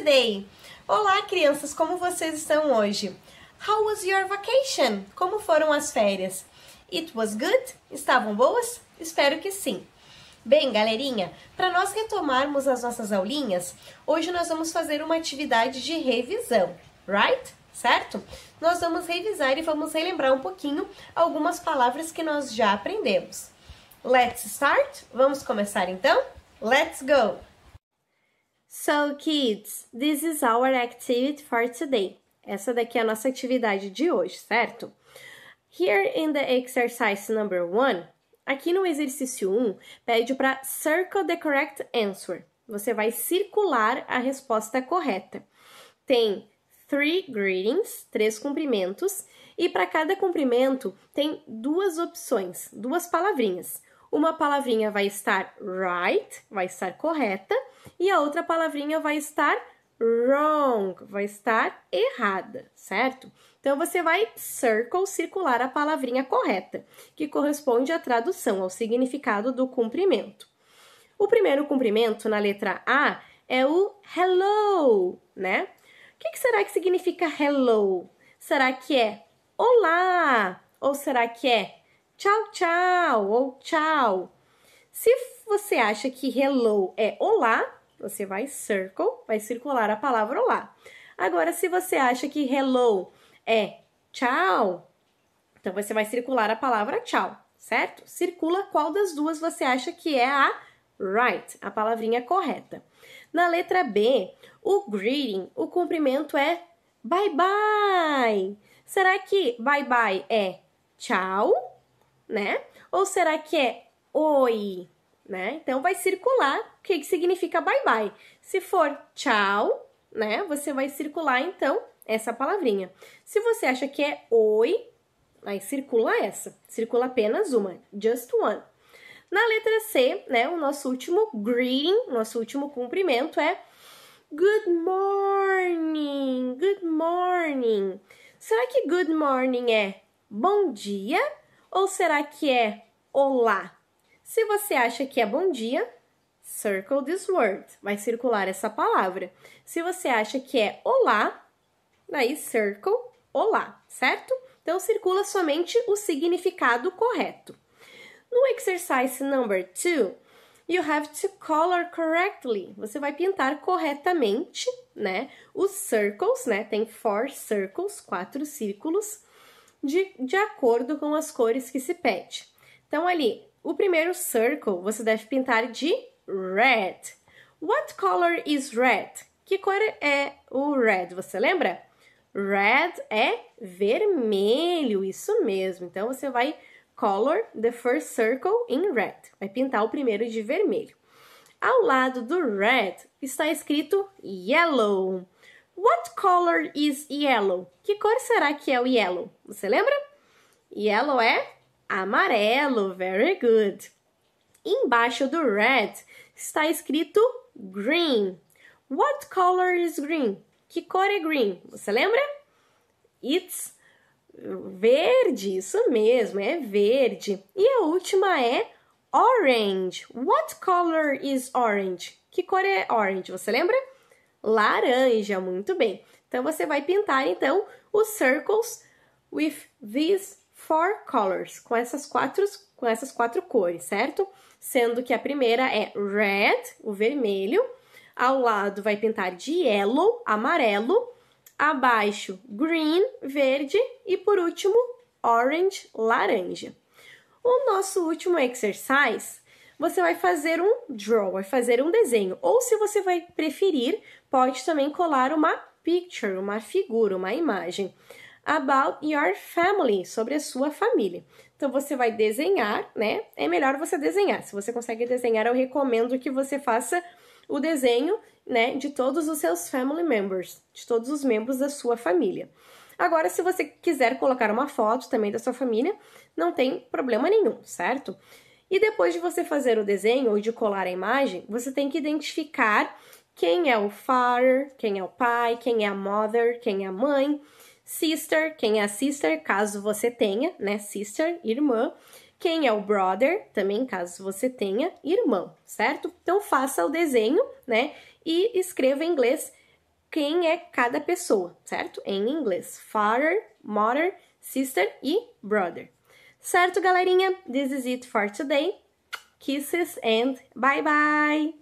Day! Olá, crianças, como vocês estão hoje? How was your vacation? Como foram as férias? It was good? Estavam boas? Espero que sim. Bem, galerinha, para nós retomarmos as nossas aulinhas, hoje nós vamos fazer uma atividade de revisão, right? Certo? Nós vamos revisar e vamos relembrar um pouquinho algumas palavras que nós já aprendemos. Let's start? Vamos começar então? Let's go! So, kids, this is our activity for today. Essa daqui é a nossa atividade de hoje, certo? Here in the exercise number one, aqui no exercício 1, um, pede para circle the correct answer. Você vai circular a resposta correta. Tem three greetings, três cumprimentos, e para cada cumprimento tem duas opções, duas palavrinhas uma palavrinha vai estar right, vai estar correta, e a outra palavrinha vai estar wrong, vai estar errada, certo? Então você vai circle, circular a palavrinha correta, que corresponde à tradução, ao significado do cumprimento. O primeiro cumprimento na letra A é o hello, né? O que, será que significa hello? Será que é olá? Ou será que é tchau, tchau ou tchau. Se você acha que hello é olá, você vai circle, vai circular a palavra olá. Agora, se você acha que hello é tchau, então você vai circular a palavra tchau, certo? Circula qual das duas você acha que é a right, a palavrinha correta. Na letra B, o greeting, o cumprimento é bye bye. Será que bye bye é tchau né? Ou será que é oi, né? Então vai circular o que, que significa bye bye. Se for tchau, né? Você vai circular então essa palavrinha. Se você acha que é oi, aí circula essa. Circula apenas uma, just one. Na letra C, né, o nosso último greeting, nosso último cumprimento é good morning, good morning. Será que good morning é bom dia? Ou será que é olá? Se você acha que é bom dia, circle this word, vai circular essa palavra. Se você acha que é olá, daí circle olá, certo? Então circula somente o significado correto. No exercise number two, you have to color correctly. Você vai pintar corretamente, né? Os circles, né? Tem four circles, quatro círculos de, de acordo com as cores que se pede. Então, ali, o primeiro circle você deve pintar de red. What color is red? Que cor é o red? Você lembra? Red é vermelho, isso mesmo. Então, você vai color the first circle in red. Vai pintar o primeiro de vermelho. Ao lado do red está escrito yellow. What color is yellow? Que cor será que é o yellow? Você lembra? Yellow é amarelo. Very good. Embaixo do red está escrito green. What color is green? Que cor é green? Você lembra? It's verde. Isso mesmo, é verde. E a última é orange. What color is orange? Que cor é orange? Você lembra? laranja. Muito bem. Então você vai pintar então os circles with these four colors, com essas quatro, com essas quatro cores, certo? Sendo que a primeira é red, o vermelho, ao lado vai pintar de yellow, amarelo, abaixo green, verde e por último orange, laranja. O nosso último exercise você vai fazer um draw, vai fazer um desenho. Ou se você vai preferir, pode também colar uma picture, uma figura, uma imagem. About your family, sobre a sua família. Então você vai desenhar, né? É melhor você desenhar. Se você consegue desenhar, eu recomendo que você faça o desenho, né, de todos os seus family members, de todos os membros da sua família. Agora, se você quiser colocar uma foto também da sua família, não tem problema nenhum, certo? E depois de você fazer o desenho ou de colar a imagem, você tem que identificar quem é o father, quem é o pai, quem é a mother, quem é a mãe, sister, quem é a sister, caso você tenha, né, sister, irmã, quem é o brother, também caso você tenha, irmão, certo? Então faça o desenho, né, e escreva em inglês quem é cada pessoa, certo? Em inglês, father, mother, sister e brother. Certo, galerinha? This is it for today. Kisses and bye bye!